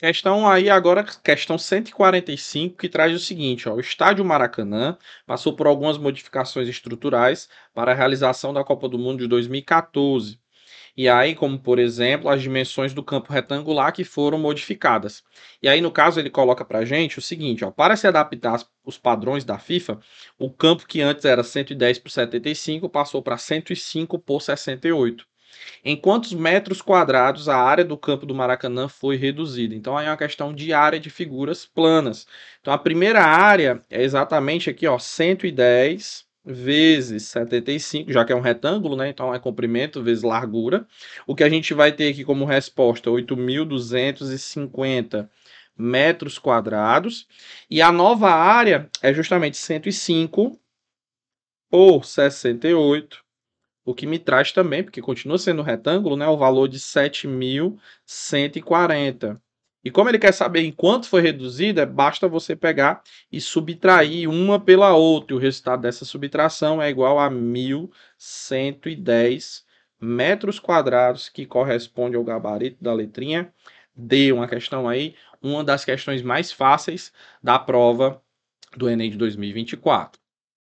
Questão aí agora, questão 145, que traz o seguinte, ó, o estádio Maracanã passou por algumas modificações estruturais para a realização da Copa do Mundo de 2014. E aí, como por exemplo, as dimensões do campo retangular que foram modificadas. E aí, no caso, ele coloca a gente o seguinte, ó, para se adaptar aos padrões da FIFA, o campo que antes era 110 por 75 passou para 105 por 68. Em quantos metros quadrados a área do campo do Maracanã foi reduzida? Então aí é uma questão de área de figuras planas. Então a primeira área é exatamente aqui, ó, 110 vezes 75, já que é um retângulo, né? Então é comprimento vezes largura. O que a gente vai ter aqui como resposta 8.250 metros quadrados. E a nova área é justamente 105 por 68 o que me traz também, porque continua sendo retângulo, né, o valor de 7.140. E como ele quer saber em quanto foi reduzida, é basta você pegar e subtrair uma pela outra. E o resultado dessa subtração é igual a 1.110 metros quadrados, que corresponde ao gabarito da letrinha D. Uma questão aí, uma das questões mais fáceis da prova do Enem de 2024.